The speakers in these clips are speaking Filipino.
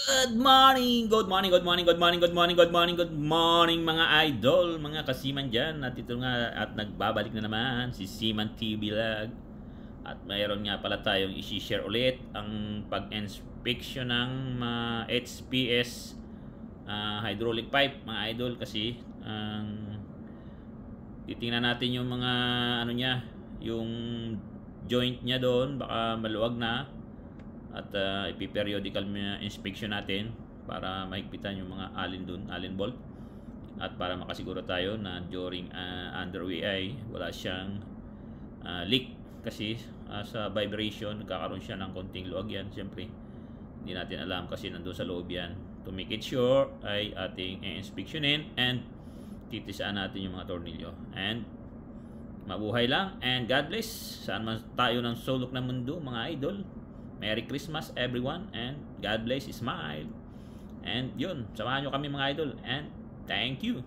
Good morning! Good morning, good morning, good morning, good morning, good morning, good morning mga idol, mga kasiman dyan. At ito nga, at nagbabalik na naman si Siman TV Lag. At mayroon nga pala tayong isi-share ulit ang pag-inspection ng uh, HPS uh, ah, hydraulic pipe mga idol kasi ang um, titingnan natin yung mga ano niya, yung joint niya doon, baka maluwag na at uh, ipiperiodical inspection natin para mahigpitan yung mga alin dun, alin bolt at para makasiguro tayo na during uh, ah, underway ay wala siyang uh, leak kasi uh, sa vibration nagkakaroon siya ng konting luwag yan syempre hindi natin alam kasi nandoon sa loob yan to make it sure ay ating i-inspectionin and titisaan natin yung mga tornilyo and mabuhay lang and God bless saan man tayo ng sulok ng mundo mga idol Merry Christmas everyone and God bless smile. And yun, samahan nyo kami mga idol and thank you.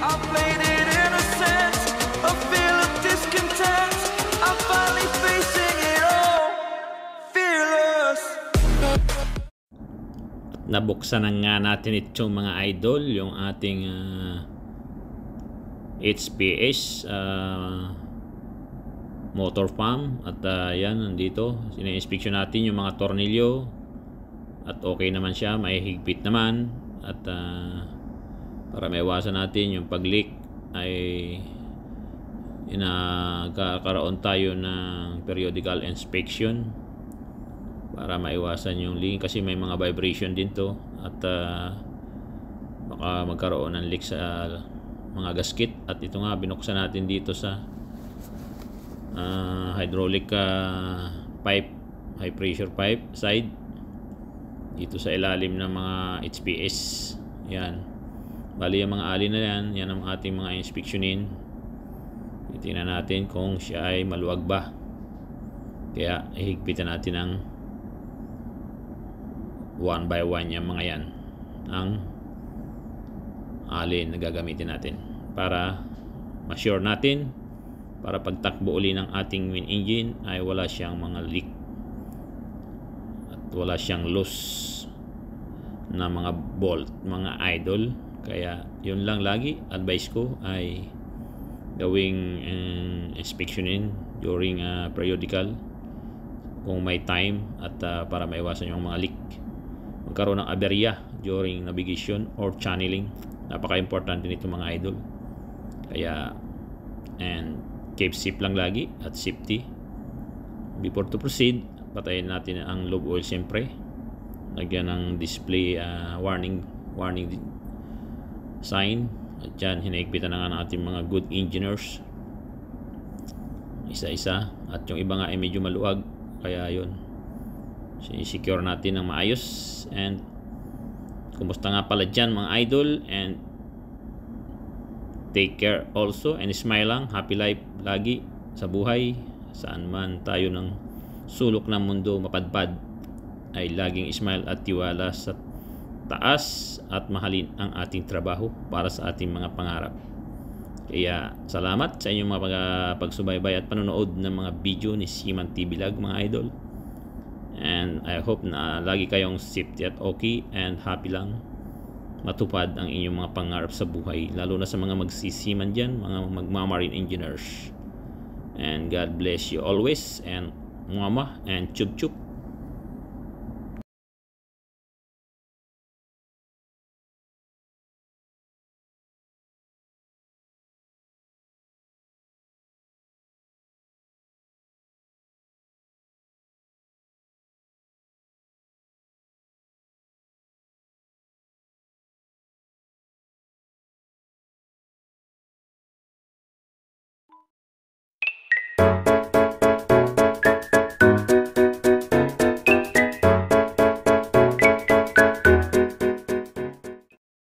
I played a feel of discontent, I'm finally facing it all, fearless. Nabuksan na nga natin itong mga idol, yung ating uh, ah, HPS uh, ah, motor pump at uh, yan nandito ina-inspeksyon natin yung mga tornilyo at okay naman siya may higpit naman at uh, para maiwasan natin yung pag leak ay inakakaroon tayo ng periodical inspection para maiwasan yung leak kasi may mga vibration din to at uh, baka magkaroon ng leak sa mga gasket at ito nga binuksan natin dito sa uh, hydraulic uh, pipe high pressure pipe side dito sa ilalim ng mga HPS yan bali yung mga alin na yan yan ang ating mga inspeksyonin titingnan natin kung siya ay maluwag ba kaya ihigpitan natin ang one by one yung mga yan ang alin na gagamitin natin para ma-sure natin para pagtakbo uli ng ating wind engine ay wala siyang mga leak at wala siyang loose na mga bolt, mga idle kaya yun lang lagi advice ko ay gawing um, eh, inspectionin during uh, periodical kung may time at uh, para maiwasan yung mga leak magkaroon ng aberya during navigation or channeling napaka-importante nito mga idol kaya and keep safe lang lagi at safety before to proceed patayin natin ang lube oil syempre lagyan ng display uh, warning warning sign at dyan hinaigpitan na nga ating mga good engineers isa-isa at yung iba nga ay medyo maluwag kaya yun sinisecure natin ng maayos and kumusta nga pala dyan mga idol and Take care also and smile lang. Happy life lagi sa buhay. Saan man tayo ng sulok ng mundo mapadpad ay laging smile at tiwala sa taas at mahalin ang ating trabaho para sa ating mga pangarap. Kaya salamat sa inyong mga pagsubaybay at panonood ng mga video ni Siman TV Vlog mga idol. And I hope na lagi kayong safety at okay and happy lang matupad ang inyong mga pangarap sa buhay lalo na sa mga magsisiman dyan mga magmamarine engineers and God bless you always and mama and chup chup